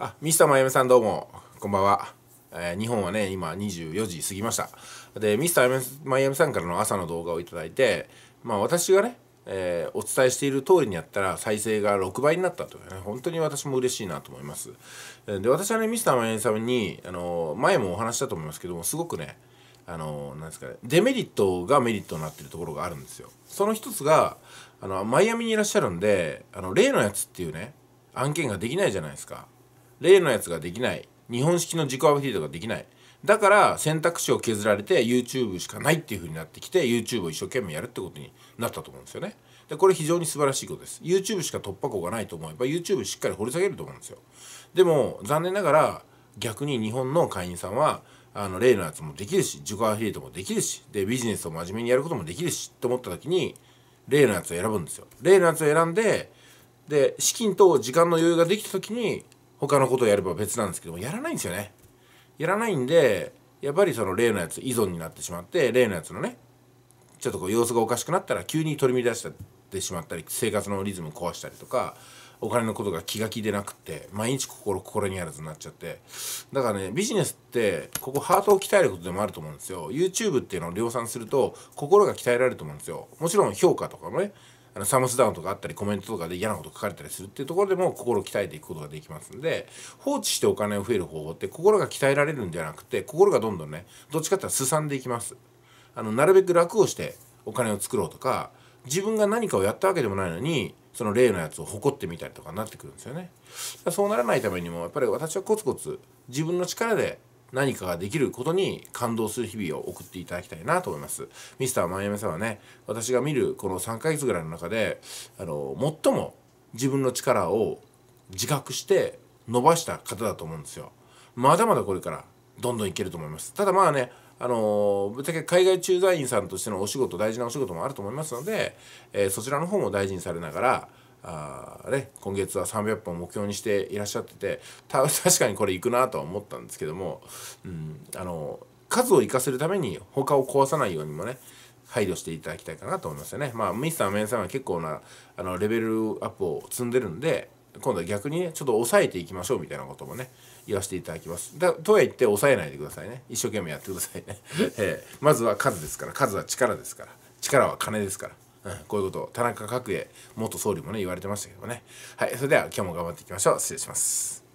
あ、ミスターまゆめさんどうも、こんばんは。えー、日本はね、今24時過ぎました。で、ミスターまゆめさんからの朝の動画を頂いて、まあ私がね、えー、お伝えしている通りにやったら再生が6倍になったというね、本当に私も嬉しいなと思います。で、私はね、ミスターまゆめさんに、あの前もお話したと思いますけども、すごくね、あの何なんですかね、デメリットがメリットになってるところがあるんですよ。その一つが、あの、マイアミにいらっしゃるんで、あの、例のやつっていうね、案件ができないじゃないですか。例のやつができない日本式の自己アフィートができないだから選択肢を削られて YouTube しかないっていう風になってきて YouTube を一生懸命やるってことになったと思うんですよね。でこれ非常に素晴らしいことです。YouTube しか突破口がないと思えば YouTube しっかり掘り下げると思うんですよ。でも残念ながら逆に日本の会員さんはあの例のやつもできるし自己アフィリエイトもできるしでビジネスを真面目にやることもできるしと思った時に例のやつを選ぶんですよ。例のやつを選んでで資金と時間の余裕ができた時に他のことをやれば別なんですけどもやらないんですよねやらないんでやっぱりその例のやつ依存になってしまって例のやつのねちょっとこう様子がおかしくなったら急に取り乱してしまったり生活のリズム壊したりとかお金のことが気が気でなくて毎日心心にあらずになっちゃってだからねビジネスってここハートを鍛えることでもあると思うんですよ YouTube っていうのを量産すると心が鍛えられると思うんですよもちろん評価とかもねあのサムスダウンとかあったりコメントとかで嫌なこと書かれたりするっていうところでも心を鍛えていくことができますんで放置してお金を増える方法って心が鍛えられるんじゃなくて心がどんどんねどっちかっていうとすさんでいきますあのなるべく楽をしてお金を作ろうとか自分が何かをやったわけでもないのにその例のやつを誇ってみたりとかになってくるんですよねそうならないためにもやっぱり私はコツコツ自分の力で何かができることに感動する日々を送っていただきたいなと思います。ミスターマイアミさんはね、私が見るこの3ヶ月ぐらいの中で、あの、最も自分の力を自覚して伸ばした方だと思うんですよ。まだまだこれからどんどんいけると思います。ただまあね、あのぶっちゃけ海外駐在員さんとしてのお仕事大事なお仕事もあると思いますので、えー、そちらの方も大事にされながらあね、今月は300本目標にしていらっしゃっててた 確かにこれいくなとは思ったんですけども、うん、あの数を生かせるために他を壊さないようにもね配慮していただきたいかなと思いますよね。まあ、ミスターメンさんは結構なあのレベルアップを積んでるんで、今度は逆にね、ちょっと抑えていきましょうみたいなこともね、言わせていただきます。だとはいって抑えないでくださいね。一生懸命やってくださいね。えー、まずは数ですから、数は力ですから、力は金ですから。うん、こういうことを田中角栄元総理もね言われてましたけどねはいそれでは今日も頑張っていきましょう失礼します